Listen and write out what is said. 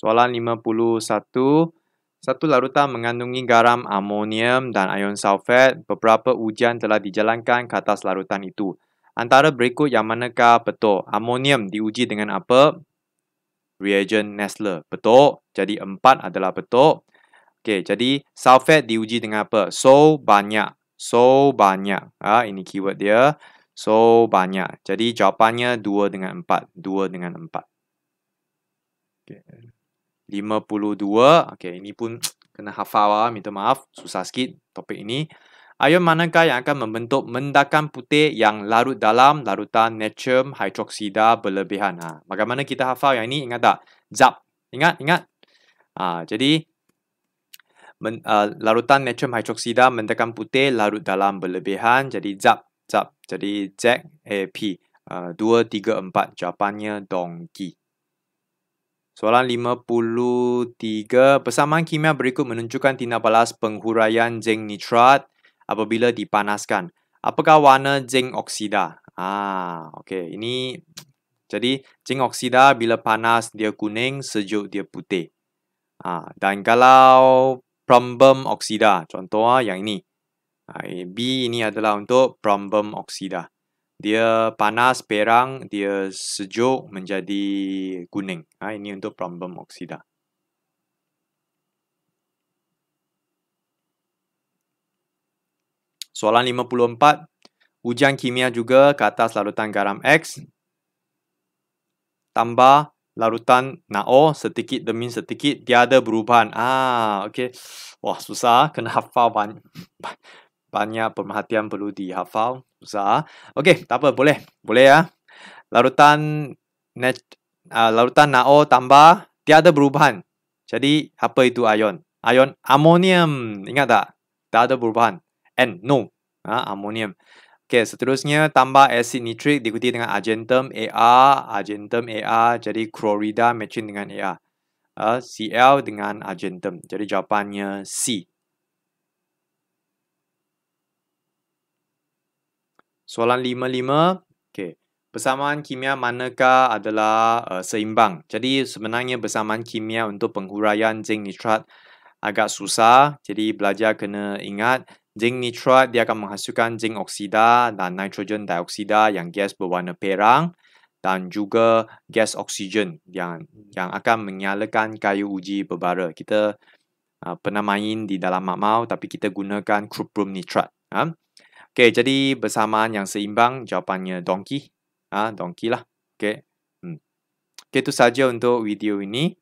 Soalan 51. Satu larutan mengandungi garam amonium dan ion sulfat. Beberapa ujian telah dijalankan ke atas larutan itu. Antara berikut yang manakah betul? Amonium diuji dengan apa? Reagent Nestle. Betul. Jadi empat adalah betul. Okey, jadi sulfat diuji dengan apa? So banyak. So banyak. Ha, ini keyword dia. So banyak. Jadi jawapannya 2 dengan 4. 2 dengan 4. Okay. 52. Okey, ini pun kena hafal lah. Minta maaf, susah sikit topik ini. Ion manakah yang akan membentuk mendakan putih yang larut dalam larutan natrium hidroksida berlebihan? Ha. Bagaimana kita hafal yang ini? Ingat tak? Zap. Ingat, ingat. Ha, jadi, men, uh, larutan natrium hidroksida mendakan putih larut dalam berlebihan. Jadi, zap. Zap. Jadi, Z, A, P. Uh, 2, 3, 4. Jawapannya, dongki. Soalan 53. Persamaan kimia berikut menunjukkan tindak balas penghuraian zinc nitrat apabila dipanaskan. Apakah warna zinc oksida? Ah, okey. Ini jadi zinc oksida bila panas dia kuning, sejuk dia putih. Ah, dan kalau plumbum oksida, contohnya ah, yang ini. Ah, B ini adalah untuk plumbum oksida dia panas perang dia sejuk menjadi kuning ha, ini untuk problem oksida soalan 54 ujian kimia juga ke atas larutan garam X tambah larutan NaO sedikit demi sedikit tiada perubahan ah okey wah susah kena hafal banyak banyak perhatian perlu dihafal. Usaha. Okey, tak apa. Boleh. Boleh ya. Larutan net, uh, larutan NaO tambah tiada perubahan. Jadi, apa itu ion? Ion amonium. Ingat tak? Tak ada perubahan. N. No. Ha, amonium. Okey, seterusnya tambah asid nitrik diikuti dengan argentum AR. Argentum AR. Jadi, klorida matching dengan AR. Uh, ah, Cl dengan argentum. Jadi, jawapannya C. Soalan lima lima, Okay. Persamaan kimia manakah adalah eh, seimbang? Jadi sebenarnya persamaan kimia untuk penghuraian zinc nitrat agak susah. Jadi belajar kena ingat zinc nitrat dia akan menghasilkan zinc oksida dan nitrogen dioksida yang gas berwarna perang dan juga gas oksigen yang yang akan menyalakan kayu uji berbara. Kita eh, pernah main di dalam makmau tapi kita gunakan cuprum nitrat. Okay, jadi bersamaan yang seimbang jawapannya donkey. Ah, donkey lah. Okay. Hmm. Okay, itu saja untuk video ini.